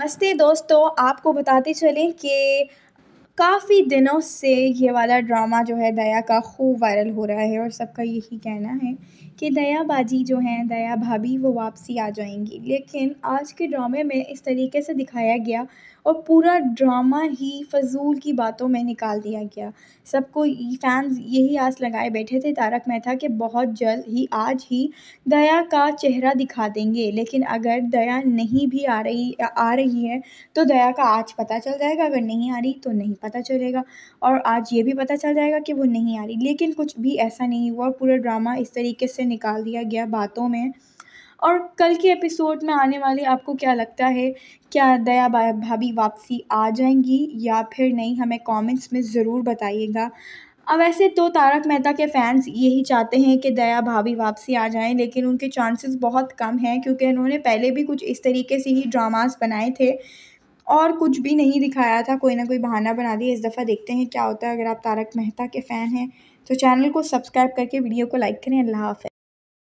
नमस्ते दोस्तों आपको बताते चलें कि काफ़ी दिनों से ये वाला ड्रामा जो है दया का खूब वायरल हो रहा है और सबका यही कहना है कि दया बाजी जो हैं दया भाभी वो वापसी आ जाएंगी लेकिन आज के ड्रामे में इस तरीके से दिखाया गया और पूरा ड्रामा ही फजूल की बातों में निकाल दिया गया सबको फैंस यही आस लगाए बैठे थे तारक मेहता के बहुत जल्द ही आज ही दया का चेहरा दिखा देंगे लेकिन अगर दया नहीं भी आ रही आ रही है तो दया का आज पता चल जाएगा अगर नहीं आ रही तो नहीं पता पता चलेगा और आज ये भी पता चल जाएगा कि वो नहीं आ रही लेकिन कुछ भी ऐसा नहीं हुआ पूरा ड्रामा इस तरीके से निकाल दिया गया बातों में और कल के एपिसोड में आने वाले आपको क्या लगता है क्या दया भाभी वापसी आ जाएंगी या फिर नहीं हमें कमेंट्स में ज़रूर बताइएगा अब वैसे तो तारक मेहता के फ़ैन्स यही चाहते हैं कि दया भाभी वापसी आ जाएं लेकिन उनके चांसेस बहुत कम हैं क्योंकि उन्होंने पहले भी कुछ इस तरीके से ही ड्रामास बनाए थे और कुछ भी नहीं दिखाया था कोई ना कोई बहाना बना दिया इस दफ़ा देखते हैं क्या होता है अगर आप तारक मेहता के फ़ैन हैं तो चैनल को सब्सक्राइब करके वीडियो को लाइक करें अल्लाह हाफ़िज़